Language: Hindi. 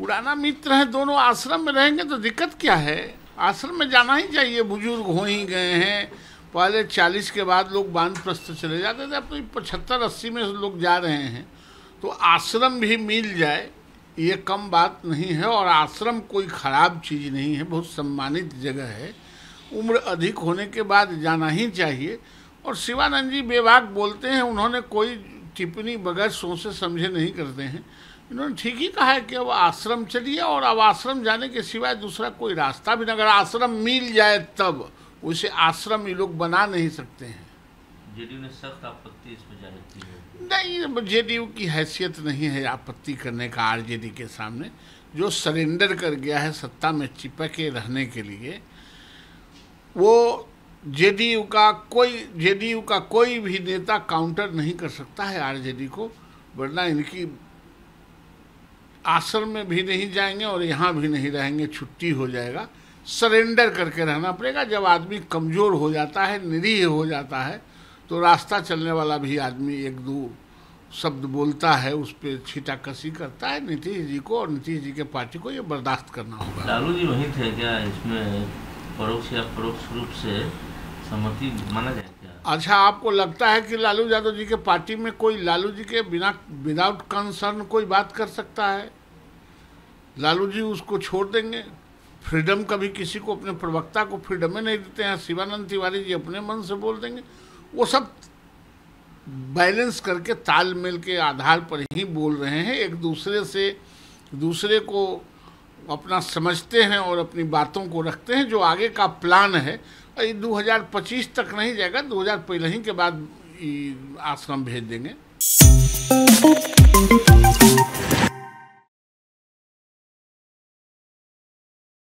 पुराना मित्र है दोनों आश्रम में रहेंगे तो दिक्कत क्या है आश्रम में जाना ही चाहिए बुजुर्ग हो ही गए हैं पहले चालीस के बाद लोग प्रस्त चले जाते थे अब तो पचहत्तर अस्सी में लोग जा रहे हैं तो आश्रम भी मिल जाए ये कम बात नहीं है और आश्रम कोई ख़राब चीज़ नहीं है बहुत सम्मानित जगह है उम्र अधिक होने के बाद जाना ही चाहिए और शिवानंद जी बेबाक बोलते हैं उन्होंने कोई टिप्पणी बगैर सोच से समझे नहीं करते हैं इन्होंने ठीक ही कहा है कि अब आश्रम चलिए और अब आश्रम जाने के सिवाय दूसरा कोई रास्ता भी नहीं अगर आश्रम मिल जाए तब उसे आश्रम ये लोग बना नहीं सकते हैं जेडीयू ने सख्त आपत्ति इसमें जाहिर की नहीं जेडीयू की हैसियत नहीं है आपत्ति करने का आरजेडी के सामने जो सरेंडर कर गया है सत्ता में चिपके रहने के लिए वो जेडीयू का कोई जेडीयू का कोई भी नेता काउंटर नहीं कर सकता है आरजेडी को वरना इनकी आश्रम में भी नहीं जाएंगे और यहाँ भी नहीं रहेंगे छुट्टी हो जाएगा सरेंडर करके रहना पड़ेगा जब आदमी कमज़ोर हो जाता है निरीह हो जाता है तो रास्ता चलने वाला भी आदमी एक दो शब्द बोलता है उस पर छिटाकसी करता है नीतीश जी को और नीतीश जी के पार्टी को ये बर्दाश्त करना होगा लालू जी वहीं थे क्या इसमें परोक्ष या परोक्ष रूप से सहमति माना जाए क्या अच्छा आपको लगता है कि लालू यादव जी के पार्टी में कोई लालू जी के बिना विदाउट कंसर्न कोई बात कर सकता है लालू जी उसको छोड़ देंगे फ्रीडम कभी किसी को अपने प्रवक्ता को फ्रीडम में नहीं देते हैं शिवानंद तिवारी जी अपने मन से बोल देंगे वो सब बैलेंस करके तालमेल के आधार पर ही बोल रहे हैं एक दूसरे से दूसरे को अपना समझते हैं और अपनी बातों को रखते हैं जो आगे का प्लान है और ये 2025 तक नहीं जाएगा हजार पहले ही के बाद आश्रम भेज देंगे